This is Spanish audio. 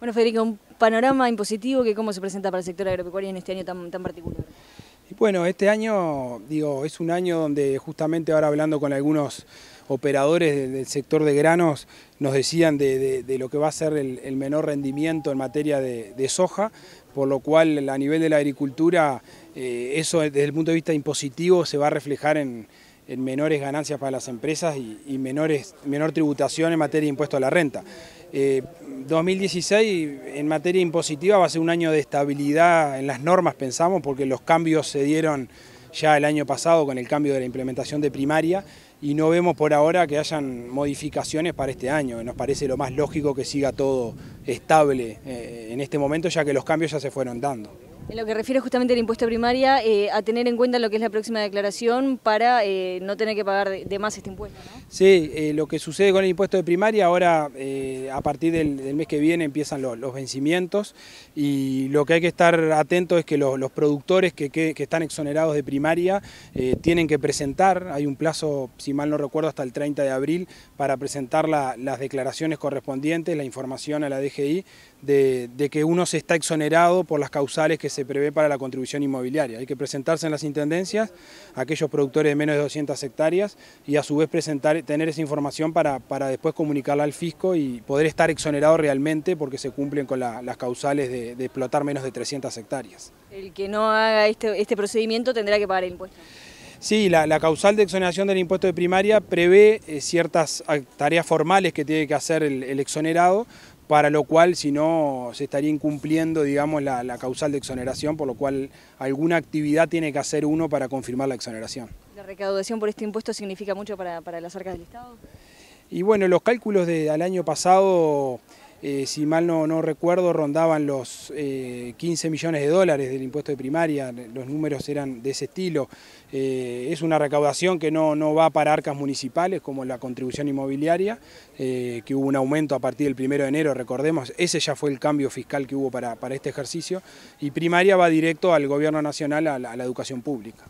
Bueno, Federico, un panorama impositivo que cómo se presenta para el sector agropecuario en este año tan, tan particular. Bueno, este año, digo, es un año donde justamente ahora hablando con algunos operadores del sector de granos nos decían de, lo que va a ser el, menor rendimiento en materia de, soja, por lo cual a nivel de la agricultura eh, eso desde el punto de vista impositivo se va a reflejar en, en menores ganancias para las empresas y, menor tributación en materia de impuesto a la renta. 2016 eh, en materia impositiva va a ser un año de estabilidad en las normas, pensamos, porque los cambios se dieron ya el año pasado con el cambio de la implementación de primaria y no vemos por ahora que hayan modificaciones para este año. Nos parece lo más lógico que siga todo estable eh, en este momento, ya que los cambios ya se fueron dando. En lo que refiere justamente al impuesto primaria, eh, a tener en cuenta lo que es la próxima declaración para eh, no tener que pagar de, más este impuesto. ¿no? Sí, eh, lo que sucede con el impuesto de primaria, ahora a partir del, mes que viene empiezan los vencimientos y lo que hay que estar atento es que los productores que, están exonerados de primaria tienen que presentar, hay un plazo, si mal no recuerdo, hasta el 30 de abril para presentar las declaraciones correspondientes, la información a la DGI de, de que uno se está exonerado por las causales que se se prevé para la contribución inmobiliaria. Hay que presentarse en las intendencias aquellos productores de menos de 200 hectáreas y a su vez presentar, tener esa información para, después comunicarla al fisco y poder estar exonerado realmente porque se cumplen con las causales de, explotar menos de 300 hectáreas. El que no haga este, este procedimiento tendrá que pagar el impuesto. Sí, la, causal de exoneración del impuesto de primaria prevé eh, ciertas tareas formales que tiene que hacer el, exonerado, para lo cual si no se estaría incumpliendo digamos, la, causal de exoneración, por lo cual alguna actividad tiene que hacer uno para confirmar la exoneración. ¿La recaudación por este impuesto significa mucho para, las arcas del Estado? Y bueno, los cálculos del año pasado eh, si mal no, recuerdo, rondaban los 15 eh, millones de dólares del impuesto de primaria, los números eran de ese estilo. Eh, es una recaudación que no, va para arcas municipales, como la contribución inmobiliaria, que hubo un aumento a partir del 1 de enero, recordemos, ese ya fue el cambio fiscal que hubo para, este ejercicio, y primaria va directo al Gobierno Nacional, a la educación pública.